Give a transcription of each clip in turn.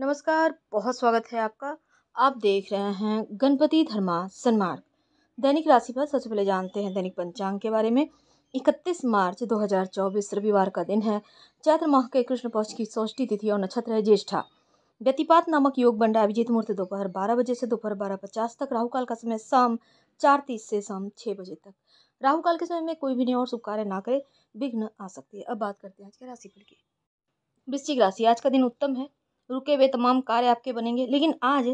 नमस्कार बहुत स्वागत है आपका आप देख रहे हैं गणपति धर्मा सन्मार्ग दैनिक पर सबसे पहले जानते हैं दैनिक पंचांग के बारे में 31 मार्च 2024 रविवार का दिन है चैत्र माह के कृष्ण पक्ष की षष्ठी तिथि और नक्षत्र है ज्येष्ठा व्यतिपात नामक योग बन अभिजीत मुहूर्त दोपहर बारह बजे से दोपहर बारह पचास तक राहुकाल का समय शाम चार तीस से शाम छः बजे तक राहुकाल के समय में कोई भी नहीं और शुभ कार्य ना करे विघ्न आ सकती है अब बात करते हैं आज के राशिफल की वृश्चिक राशि आज का दिन उत्तम है रुके हुए तमाम कार्य आपके बनेंगे लेकिन आज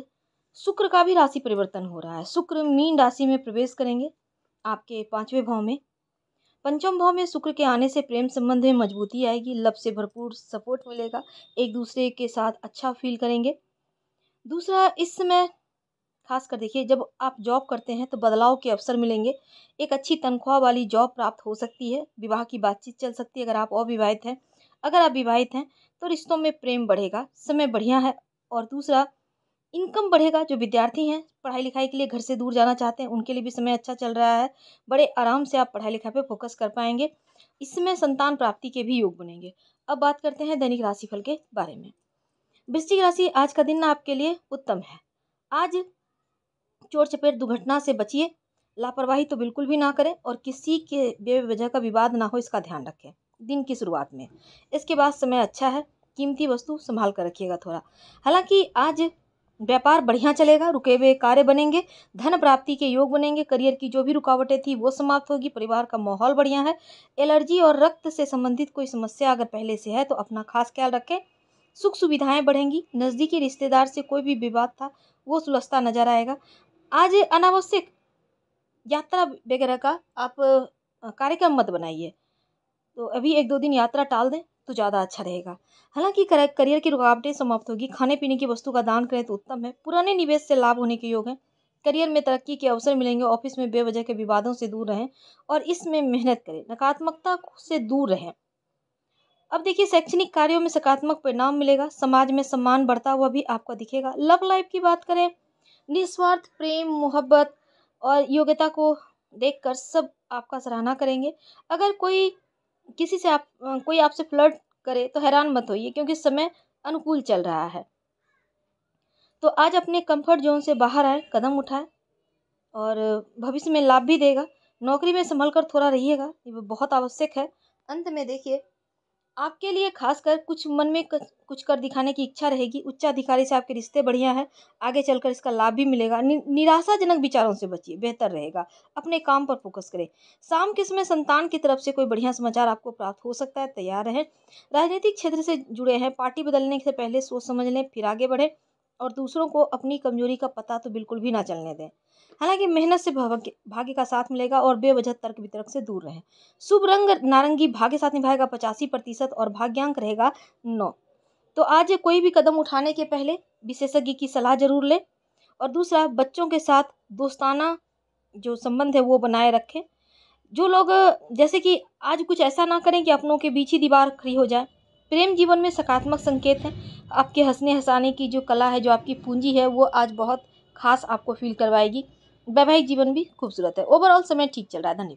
शुक्र का भी राशि परिवर्तन हो रहा है शुक्र मीन राशि में प्रवेश करेंगे आपके पाँचवें भाव में पंचम भाव में शुक्र के आने से प्रेम संबंध में मजबूती आएगी लव से भरपूर सपोर्ट मिलेगा एक दूसरे के साथ अच्छा फील करेंगे दूसरा इस समय खास कर देखिए जब आप जॉब करते हैं तो बदलाव के अवसर मिलेंगे एक अच्छी तनख्वाह वाली जॉब प्राप्त हो सकती है विवाह की बातचीत चल सकती है अगर आप अविवाहित हैं अगर आप विवाहित हैं तो रिश्तों में प्रेम बढ़ेगा समय बढ़िया है और दूसरा इनकम बढ़ेगा जो विद्यार्थी हैं पढ़ाई लिखाई के लिए घर से दूर जाना चाहते हैं उनके लिए भी समय अच्छा चल रहा है बड़े आराम से आप पढ़ाई लिखाई पर फोकस कर पाएंगे इसमें संतान प्राप्ति के भी योग बनेंगे अब बात करते हैं दैनिक राशिफल के बारे में वृश्चिक राशि आज का दिन आपके लिए उत्तम है आज चोर चपेट दुर्घटना से बचिए लापरवाही तो बिल्कुल भी ना करें और किसी के बेवजह का विवाद ना हो इसका ध्यान रखें दिन की शुरुआत में इसके बाद समय अच्छा है कीमती वस्तु संभाल कर रखिएगा थोड़ा हालांकि आज व्यापार बढ़िया चलेगा रुके हुए कार्य बनेंगे धन प्राप्ति के योग बनेंगे करियर की जो भी रुकावटें थी वो समाप्त होगी परिवार का माहौल बढ़िया है एलर्जी और रक्त से संबंधित कोई समस्या अगर पहले से है तो अपना खास ख्याल रखें सुख सुविधाएं बढ़ेंगी नज़दीकी रिश्तेदार से कोई भी विवाद था वो सुलझता नजर आएगा आज अनावश्यक यात्रा वगैरह का आप कार्यक्रम मत बनाइए तो अभी एक दो दिन यात्रा टाल दें तो ज़्यादा अच्छा रहेगा हालांकि करियर की रुकावटें समाप्त होगी खाने पीने की वस्तु का दान करें तो उत्तम है पुराने निवेश से लाभ होने के योग हैं करियर में तरक्की के अवसर मिलेंगे ऑफिस में बेवजह के विवादों से दूर रहें और इसमें मेहनत करें नकारात्मकता से दूर रहें अब देखिए शैक्षणिक कार्यों में सकारात्मक परिणाम मिलेगा समाज में सम्मान बढ़ता हुआ भी आपको दिखेगा लव लाइफ की बात करें निस्वार्थ प्रेम मोहब्बत और योग्यता को देखकर सब आपका सराहना करेंगे अगर कोई किसी से आप कोई आपसे फ्लर्ट करे तो हैरान मत होइए क्योंकि समय अनुकूल चल रहा है तो आज अपने कंफर्ट जोन से बाहर आए कदम उठाएं और भविष्य में लाभ भी देगा नौकरी में संभल कर थोड़ा रहिएगा ये बहुत आवश्यक है अंत में देखिए आपके लिए खासकर कुछ मन में कुछ कर दिखाने की इच्छा रहेगी उच्च अधिकारी से आपके रिश्ते बढ़िया हैं आगे चलकर इसका लाभ भी मिलेगा नि, निराशाजनक विचारों से बचिए बेहतर रहेगा अपने काम पर फोकस करें शाम के समय संतान की तरफ से कोई बढ़िया समाचार आपको प्राप्त हो सकता है तैयार रहें राजनीतिक क्षेत्र से जुड़े हैं पार्टी बदलने से पहले सोच समझ लें फिर आगे बढ़ें और दूसरों को अपनी कमजोरी का पता तो बिल्कुल भी ना चलने दें हालांकि मेहनत से भाग्य भाग्य का साथ मिलेगा और बेवजह तर्क वितर्क से दूर रहें शुभ रंग नारंगी भाग्य साथ निभाएगा पचासी प्रतिशत और भाग्यांक रहेगा नौ तो आज कोई भी कदम उठाने के पहले विशेषज्ञ की सलाह जरूर लें और दूसरा बच्चों के साथ दोस्ताना जो संबंध है वो बनाए रखें जो लोग जैसे कि आज कुछ ऐसा ना करें कि अपनों के बीच ही दीवार खड़ी हो जाए प्रेम जीवन में सकारात्मक संकेत हैं आपके हंसने हंसाने की जो कला है जो आपकी पूंजी है वो आज बहुत खास आपको फील करवाएगी वैवाहिक जीवन भी खूबसूरत है ओवरऑल समय ठीक चल रहा है धन्यवाद